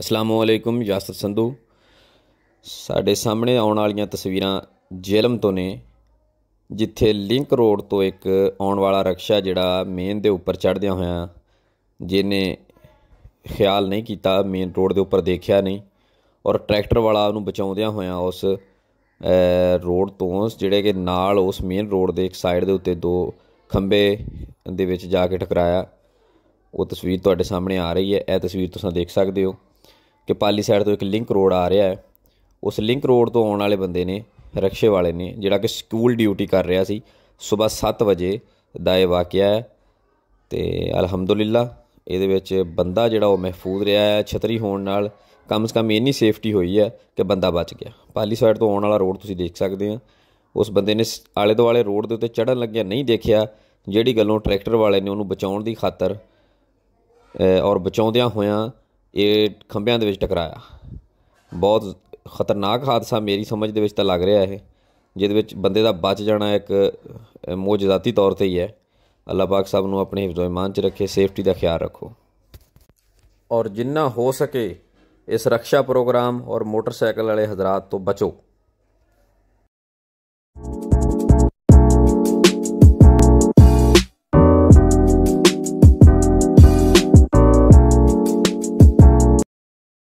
ਅਸਲਾਮੁਅਲੈਕੁਮ ਯਾਸਰ ਸੰਧੂ ਸਾਡੇ ਸਾਹਮਣੇ ਆਉਣ ਵਾਲੀਆਂ ਤਸਵੀਰਾਂ ਜੇਲਮ ਤੋਂ ਨੇ ਜਿੱਥੇ ਲਿੰਕ ਰੋਡ ਤੋਂ ਇੱਕ ਆਉਣ ਵਾਲਾ ਰਕਸ਼ਾ ਜਿਹੜਾ ਮੇਨ ਦੇ ਉੱਪਰ ਚੜਦਿਆਂ ਹੋਇਆ ਜਿਹਨੇ ਖਿਆਲ ਨਹੀਂ ਕੀਤਾ ਮੇਨ ਰੋਡ ਦੇ ਉੱਪਰ ਦੇਖਿਆ ਨਹੀਂ ਔਰ ਟਰੈਕਟਰ ਵਾਲਾ ਉਹਨੂੰ ਬਚਾਉਂਦਿਆਂ ਹੋਇਆ ਉਸ ਰੋਡ ਤੋਂ ਜਿਹੜੇ ਕਿ ਨਾਲ ਉਸ ਮੇਨ ਰੋਡ ਦੇ ਇੱਕ ਸਾਈਡ ਦੇ ਉੱਤੇ ਦੋ ਖੰਬੇ ਦੇ ਵਿੱਚ ਜਾ ਕੇ ਟਕਰਾਇਆ ਉਹ ਤਸਵੀਰ ਤੁਹਾਡੇ ਸਾਹਮਣੇ ਆ ਰਹੀ ਹੈ ਇਹ ਤਸਵੀਰ ਤੁਸੀਂ ਦੇਖ ਸਕਦੇ ਹੋ ਕਿ ਪਾਲੀ ਸਾਈਡ ਤੋਂ ਇੱਕ ਲਿੰਕ ਰੋਡ ਆ ਰਿਹਾ ਹੈ ਉਸ ਲਿੰਕ ਰੋਡ ਤੋਂ ਆਉਣ ਵਾਲੇ ਬੰਦੇ ਨੇ ਰਕਸ਼ੇ ਵਾਲੇ ਨੇ ਜਿਹੜਾ ਕਿ ਸਕੂਲ ਡਿਊਟੀ ਕਰ ਰਿਹਾ ਸੀ ਸਵੇਰ 7 ਵਜੇ ਦਾ ਇਹ ਵਾਕਿਆ ਹੈ ਤੇ ਅਲਹਮਦੁਲਿਲਾ ਇਹਦੇ ਵਿੱਚ ਬੰਦਾ ਜਿਹੜਾ ਉਹ ਮਹਿਫੂਜ਼ ਰਿਹਾ ਹੈ ਛਤਰੀ ਹੋਣ ਨਾਲ ਕਮ ਸੇ ਕਮ ਇੰਨੀ ਸੇਫਟੀ ਹੋਈ ਹੈ ਕਿ ਬੰਦਾ ਬਚ ਗਿਆ ਪਾਲੀ ਸਾਈਡ ਤੋਂ ਆਉਣ ਵਾਲਾ ਰੋਡ ਤੁਸੀਂ ਦੇਖ ਸਕਦੇ ਆ ਉਸ ਬੰਦੇ ਨੇ ਆਲੇ ਦੁਆਲੇ ਰੋਡ ਦੇ ਉੱਤੇ ਚੜਨ ਲੱਗਿਆ ਨਹੀਂ ਦੇਖਿਆ ਜਿਹੜੀ ਗੱਲੋਂ ਟਰੈਕਟਰ ਵਾਲੇ ਨੇ ਉਹਨੂੰ ਬਚਾਉਣ ਦੀ ਖਾਤਰ ਔਰ ਬਚਾਉਂਦਿਆਂ ਹੋਇਆਂ ਇਹ ਖੰਭਿਆਂ ਦੇ ਵਿੱਚ ਟਕਰਾਇਆ ਬਹੁਤ ਖਤਰਨਾਕ ਹਾਦਸਾ ਮੇਰੀ ਸਮਝ ਦੇ ਵਿੱਚ ਤਾਂ ਲੱਗ ਰਿਹਾ ਇਹ ਜਿਹਦੇ ਵਿੱਚ ਬੰਦੇ ਦਾ ਬਚ ਜਾਣਾ ਇੱਕ ਮੌਜਜ਼ਾਤੀ ਤੌਰ ਤੇ ਹੀ ਹੈ ਅੱਲਾਹ ਪਾਕ ਸਭ ਨੂੰ ਆਪਣੇ ਹਿਫਜ਼ੋ ਇਮਾਨ 'ਚ ਰੱਖੇ ਸੇਫਟੀ ਦਾ ਖਿਆਲ ਰੱਖੋ ਔਰ ਜਿੰਨਾ ਹੋ ਸਕੇ ਇਸ ਰੱਖਿਆ ਪ੍ਰੋਗਰਾਮ ਔਰ ਮੋਟਰਸਾਈਕਲ ਵਾਲੇ ਹਜ਼ਰਤ ਤੋਂ ਬਚੋ